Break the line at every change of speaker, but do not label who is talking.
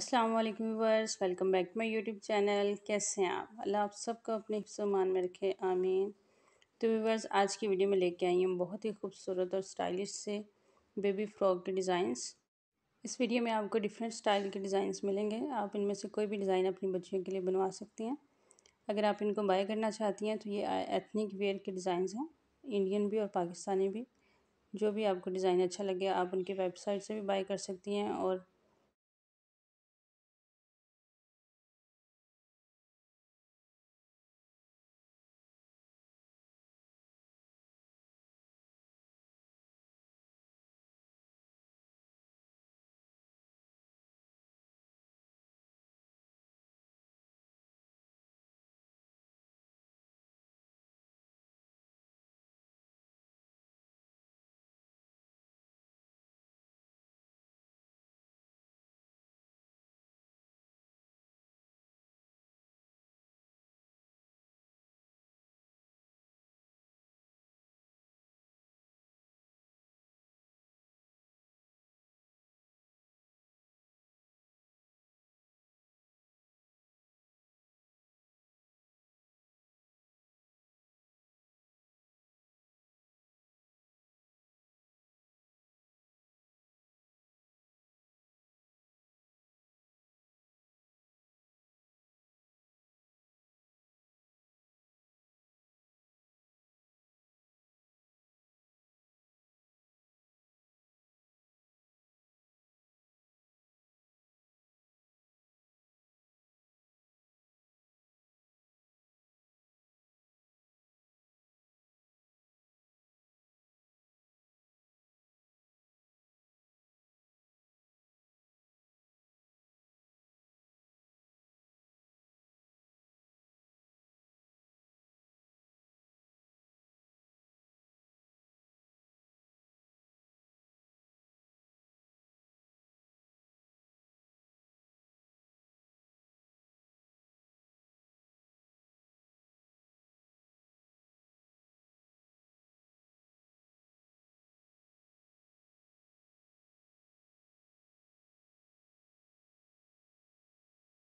अस्सलाम वालेकुम viewers welcome back to my YouTube channel कैसे हैं आप अल्लाह आप सबको अपने सामान में रखे आमीन तो व्यूवर्स आज की वीडियो में लेके आई हूँ बहुत ही खूबसूरत और स्टाइलिश से बेबी फ्रॉक के डिज़ाइंस इस वीडियो में आपको डिफरेंट स्टाइल के डिज़ाइंस मिलेंगे आप इनमें से कोई भी डिज़ाइन अपनी बच्चियों के लिए बनवा सकती हैं अगर आप इनको बाय करना चाहती हैं तो ये एथनिक वेयर के डिज़ाइंस हैं इंडियन भी और पाकिस्तानी भी जो भी आपको डिज़ाइन अच्छा लगे आप उनकी वेबसाइट से भी बाय कर सकती हैं और